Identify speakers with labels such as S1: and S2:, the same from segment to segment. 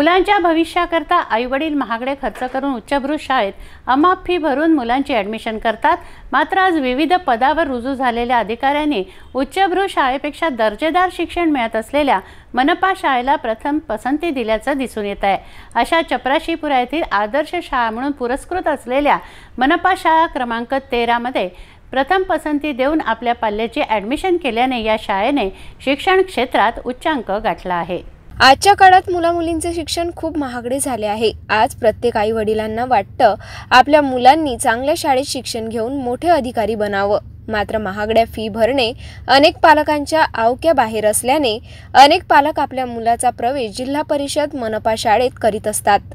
S1: मुलांच्या भविष्याकरता आईवडील महागडे खर्च करून उच्चभ्रू शाळेत अमाप फी भरून मुलांची ॲडमिशन करतात मात्र आज विविध पदावर रुजू झालेल्या अधिकाऱ्यांनी उच्चभ्रू शाळेपेक्षा दर्जेदार शिक्षण मिळत असलेल्या मनपा शाळेला प्रथम पसंती दिल्याचं दिसून येत आहे अशा चपराशीपुरा येथील आदर्श शाळा म्हणून पुरस्कृत असलेल्या मनपा शाळा क्रमांक तेरामध्ये प्रथम पसंती देऊन आपल्या पाल्याची ॲडमिशन केल्याने या शाळेने शिक्षण क्षेत्रात उच्चांक गाठला आहे आजच्या काळात मुलामुलींचे
S2: शिक्षण खूप महागडे झाले आहे आज प्रत्येक आई वडिलांना वाटतं आपल्या मुलांनी चांगल्या शाळेत शिक्षण घेऊन मोठे अधिकारी बनावं मात्र महागड्या फी भरणे अनेक पालकांच्या आवक्या बाहेर असल्याने अनेक पालक आपल्या मुलाचा प्रवेश जिल्हा परिषद मनपा शाळेत करीत असतात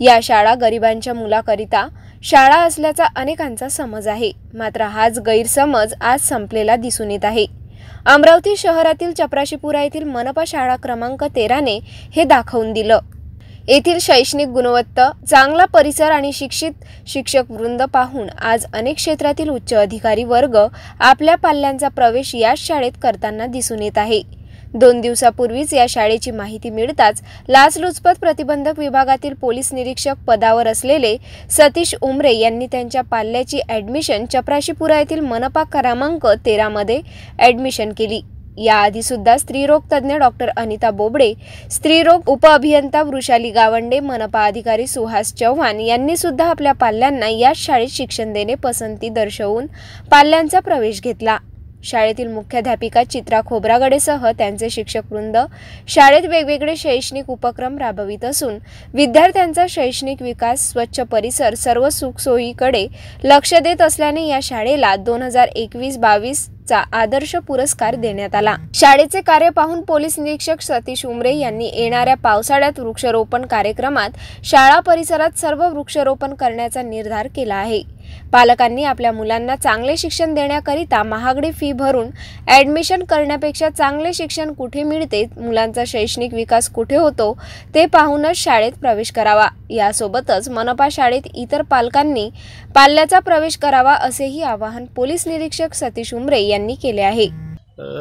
S2: या शाळा गरिबांच्या मुलाकरिता शाळा असल्याचा अनेकांचा समज आहे मात्र हाच गैरसमज आज संपलेला दिसून येत आहे अमरावती शहरातील चपराशीपुरा येथील मनपा शाळा क्रमांक तेराने हे दाखवून दिलं येथील शैक्षणिक गुणवत्ता चांगला परिसर आणि शिक्षित शिक्षक वृंद पाहून आज अनेक क्षेत्रातील उच्च अधिकारी वर्ग आपल्या पाल्यांचा प्रवेश याच शाळेत करताना दिसून येत आहे दोन दिवसापूर्वीच या शाळेची माहिती मिळताच लाचलुचपत प्रतिबंधक विभागातील पोलीस निरीक्षक पदावर असलेले सतीश उमरे यांनी त्यांच्या पाल्याची ॲडमिशन चपराशीपुरा येथील मनपा क्रमांक तेरामध्ये ॲडमिशन केली याआधी सुद्धा स्त्रीरोग तज्ज्ञ डॉक्टर अनिता बोबडे स्त्रीरोग उपअभियंता वृषाली गावंडे मनपा अधिकारी सुहास चव्हाण यांनी सुद्धा आपल्या पाल्यांना याच शाळेत शिक्षण देणे पसंती दर्शवून पाल्यांचा प्रवेश घेतला शाळेतील मुख्याध्यापिका चित्रा खोब्रागडेसह त्यांचे शिक्षक वृंद शाळेत वेगवेगळे शैक्षणिक उपक्रम राबवित असून विद्यार्थ्यांचा शैक्षणिक विकास स्वच्छ परिसर सर्व सुखसोयीकडे लक्ष देत असल्याने या शाळेला दोन हजार एकवीस बावीस चा आदर्श पुरस्कार देण्यात आला शाळेचे कार्य पाहून पोलीस निरीक्षक सतीश उमरे यांनी येणाऱ्या पावसाळ्यात वृक्षारोपण कार्यक्रमात शाळा परिसरात सर्व वृक्षरोपण करण्याचा निर्धार केला आहे पालकांनी आपल्या मुलांना चांगले शिक्षण देण्याकरिता महागडी फी भरून ॲडमिशन करण्यापेक्षा चांगले शिक्षण कुठे मिळते मुलांचा शैक्षणिक विकास कुठे होतो ते पाहूनच शाळेत प्रवेश करावा यासोबतच मनपा शाळेत इतर पालकांनी पाल्याचा प्रवेश करावा असेही आवाहन पोलीस निरीक्षक सतीश उमरे यांनी केले आहे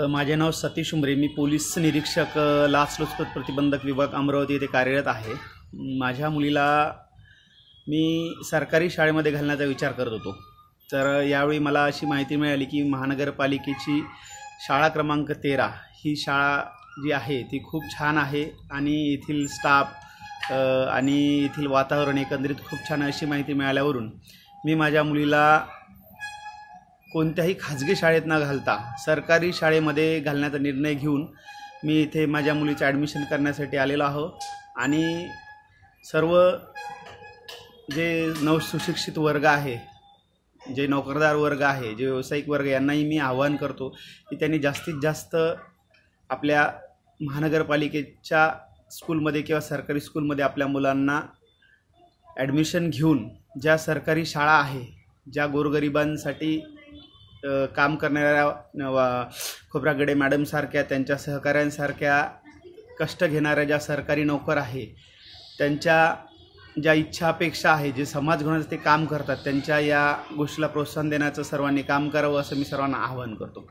S3: माझे नाव सतीश उमरे मी पोलीस निरीक्षक लाचलुचपत प्रतिबंधक विभाग अमरावती येथे कार्यरत आहे माझ्या मुलीला मी सरकारी शाळेमध्ये घालण्याचा विचार करत होतो तर यावेळी मला अशी माहिती मिळाली की महानगरपालिकेची शाळा क्रमांक तेरा ही शाळा जी आहे ती खूप छान आहे आणि येथील स्टाफ आणि येथील वातावरण एकंदरीत खूप छान अशी माहिती मिळाल्यावरून मी माझ्या मुलीला कोणत्याही खाजगी शाळेत न घालता सरकारी शाळेमध्ये घालण्याचा निर्णय घेऊन मी इथे माझ्या मुलीचं ॲडमिशन करण्यासाठी आलेलो आहो आणि सर्व जे नवसुशिक्षित वर्ग आहे जे नोकरदार वर्ग आहे जे व्यावसायिक वर्ग यांनाही मी आवाहन करतो की त्यांनी जास्तीत जास्त आपल्या महानगरपालिकेच्या स्कूलमध्ये किंवा सरकारी स्कूलमध्ये आपल्या मुलांना ॲडमिशन घेऊन ज्या सरकारी शाळा आहे ज्या गोरगरिबांसाठी काम करणाऱ्या खोबरागडे मॅडमसारख्या त्यांच्या सहकाऱ्यांसारख्या कष्ट घेणाऱ्या ज्या सरकारी नोकर आहे त्यांच्या ज्या इच्छा अपेक्षा आहे जे समाज घडवण्याचं ते काम करतात त्यांच्या या गोष्टीला प्रोत्साहन देण्याचं सर्वांनी काम करावं असं मी सर्वांना आवाहन करतो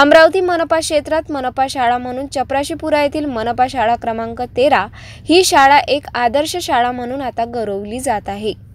S2: अमरावती मनपा क्षेत्रात मनपा शाळा म्हणून चपराशीपुरा येथील मनपा शाळा क्रमांक तेरा ही शाळा एक आदर्श शाळा म्हणून आता गौरवली जात आहे